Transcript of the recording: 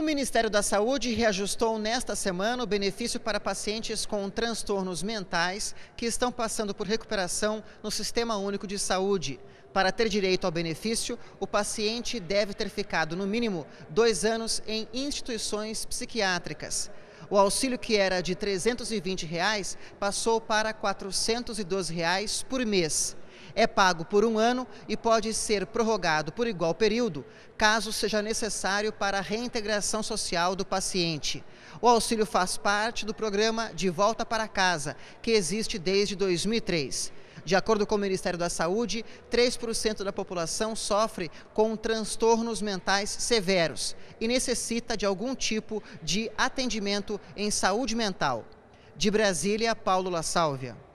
O Ministério da Saúde reajustou nesta semana o benefício para pacientes com transtornos mentais que estão passando por recuperação no Sistema Único de Saúde. Para ter direito ao benefício, o paciente deve ter ficado, no mínimo, dois anos em instituições psiquiátricas. O auxílio, que era de R$ 320, reais, passou para R$ 412 reais por mês é pago por um ano e pode ser prorrogado por igual período, caso seja necessário para a reintegração social do paciente. O auxílio faz parte do programa De Volta para Casa, que existe desde 2003. De acordo com o Ministério da Saúde, 3% da população sofre com transtornos mentais severos e necessita de algum tipo de atendimento em saúde mental. De Brasília, Paulo La Sálvia.